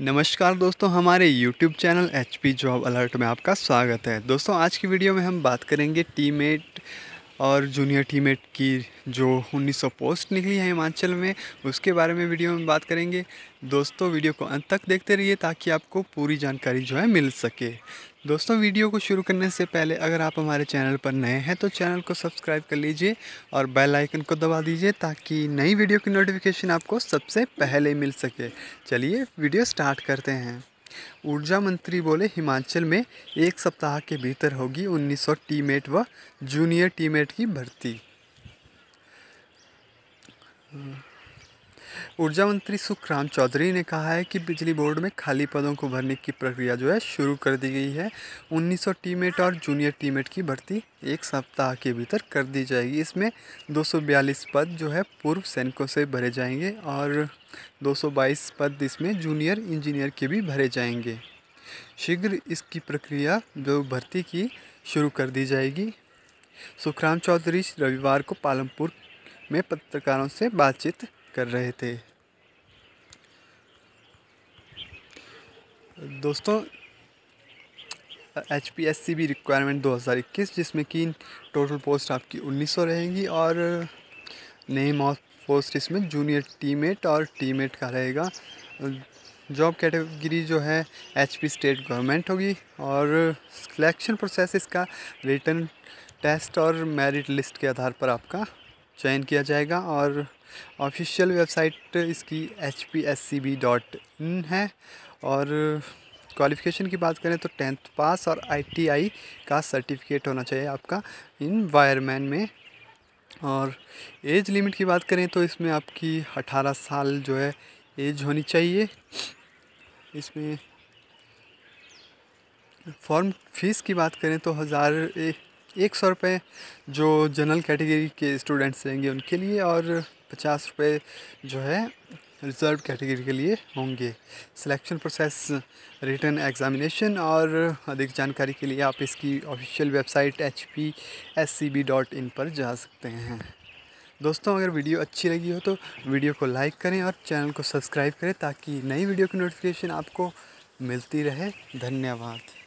नमस्कार दोस्तों हमारे YouTube channel H P job alert में आपका स्वागत है दोस्तों आज की वीडियो में हम बात करेंगे टीमेट और जूनियर टीममेट की जो 1900 पोस्ट निकली है हिमाचल में उसके बारे में वीडियो में बात करेंगे दोस्तों वीडियो को अंत तक देखते रहिए ताकि आपको पूरी जानकारी जो है मिल सके दोस्तों वीडियो को शुरू करने से पहले अगर आप हमारे चैनल पर नए हैं तो चैनल को सब्सक्राइब कर लीजिए और बेल आइकन को दबा दीजिए ताकि नई वीडियो की नोटिफिकेशन आपको सबसे पहले मिल सके चलिए वीडियो स्टार्ट करते हैं ऊर्जा मंत्री बोले हिमाचल में एक सप्ताह के भीतर होगी 1900 टीमेट व जूनियर टीमेट की भर्ती ऊर्जा मंत्री सुखराम चौधरी ने कहा है कि बिजली बोर्ड में खाली पदों को भरने की प्रक्रिया जो है शुरू कर दी गई है 1900 टीमेट और जूनियर टीमेट की भर्ती एक सप्ताह के भीतर कर दी जाएगी इसमें 242 पद जो है पूर्व सैनिकों से भरे जाएंगे और 222 पद इसमें जूनियर इंजीनियर के भी भरे जाएंगे शीघ्र इसकी प्रक्रिया जो भर्ती की शुरू कर दी जाएगी सुखराम चौधरी रविवार को पालमपुर में पत्रकारों से बातचीत कर रहे थे दोस्तों H P S C requirement 2021 जिसमें कि टोटल पोस्ट आपकी 1900 रहेंगी और नेम ऑफ पोस्ट इसमें जूनियर टीमेट और टीमेट का रहेगा जॉब कैटेगरी जो है एचपी स्टेट गवर्नमेंट होगी और सिलेक्शन प्रोसेस इसका रिटर्न टेस्ट और मेरिट लिस्ट के आधार पर आपका चयन किया जाएगा और ऑफिशियल वेबसाइट इसकी H P S C B dot in है और क्वालिफ़िकेशन की बात करें तो टेंथ पास और आईटीआई का सर्टिफिकेट होना चाहिए आपका इन वायरमैन में और एज लिमिट की बात करें तो इसमें आपकी 18 साल जो है एज होनी चाहिए इसमें फॉर्म फीस की बात करें तो हज़ार एक सौ रुपये जो जनरल कैटेगरी के स्टूडेंट्स रहेंगे उनके लिए और पचास रुपये जो है रिज़र्व कैटेगरी के लिए होंगे सिलेक्शन प्रोसेस रिटर्न एग्जामिनेशन और अधिक जानकारी के लिए आप इसकी official website H P S C B dot in पर जा सकते हैं दोस्तों अगर वीडियो अच्छी लगी हो तो वीडियो को लाइक करें और चैनल को सब्सक्राइब करें ताकि नई वीडियो की नोटिफिकेशन आपको मिलती रहे धन्यवाद